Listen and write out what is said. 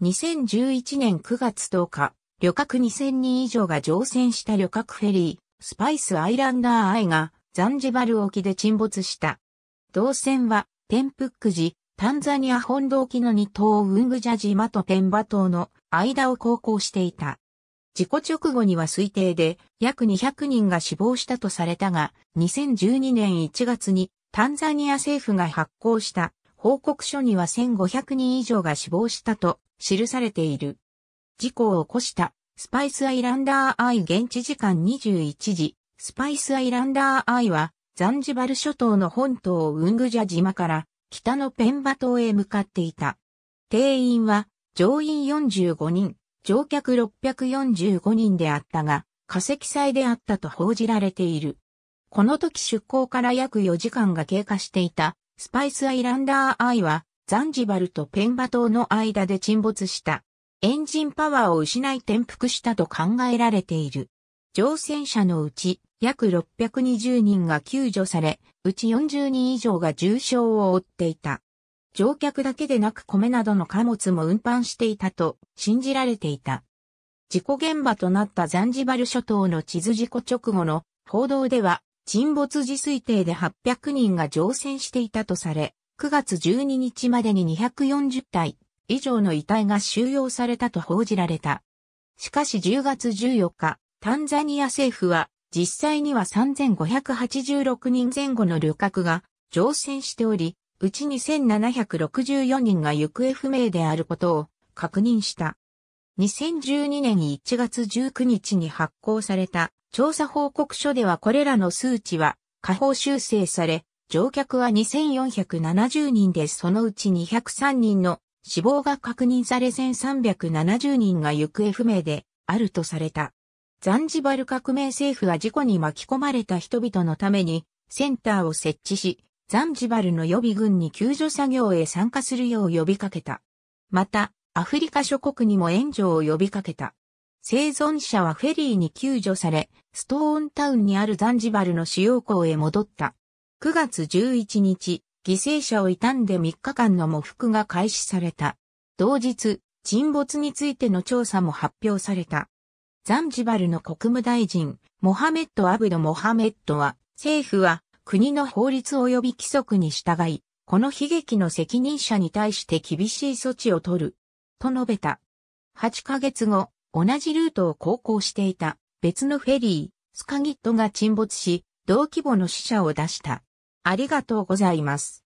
2011年9月10日、旅客2000人以上が乗船した旅客フェリー、スパイスアイランダーアイが、ザンジバル沖で沈没した。同船は、テンプックタンザニア本土沖の2島ウングジャ島とペンバ島の間を航行していた。事故直後には推定で約200人が死亡したとされたが、2012年1月にタンザニア政府が発行した報告書には1500人以上が死亡したと記されている。事故を起こしたスパイスアイランダーアイ現地時間21時、スパイスアイランダーアイはザンジバル諸島の本島ウングジャ島から北のペンバ島へ向かっていた。定員は乗員45人、乗客645人であったが、化石祭であったと報じられている。この時出港から約4時間が経過していた、スパイスアイランダーアイは、ザンジバルとペンバ島の間で沈没した。エンジンパワーを失い転覆したと考えられている。乗船者のうち約620人が救助され、うち40人以上が重傷を負っていた。乗客だけでなく米などの貨物も運搬していたと信じられていた。事故現場となったザンジバル諸島の地図事故直後の報道では、沈没時推定で800人が乗船していたとされ、9月12日までに240体以上の遺体が収容されたと報じられた。しかし10月14日、タンザニア政府は実際には3586人前後の旅客が乗船しており、うち2764人が行方不明であることを確認した。2012年1月19日に発行された調査報告書ではこれらの数値は下方修正され、乗客は2470人でそのうち203人の死亡が確認され1370人が行方不明であるとされた。ザンジバル革命政府は事故に巻き込まれた人々のためにセンターを設置し、ザンジバルの予備軍に救助作業へ参加するよう呼びかけた。また、アフリカ諸国にも援助を呼びかけた。生存者はフェリーに救助され、ストーンタウンにあるザンジバルの主要港へ戻った。9月11日、犠牲者を悼んで3日間の喪服が開始された。同日、沈没についての調査も発表された。ザンジバルの国務大臣、モハメッド・アブド・モハメッドは、政府は国の法律及び規則に従い、この悲劇の責任者に対して厳しい措置を取る、と述べた。8ヶ月後、同じルートを航行していた別のフェリー、スカギットが沈没し、同規模の死者を出した。ありがとうございます。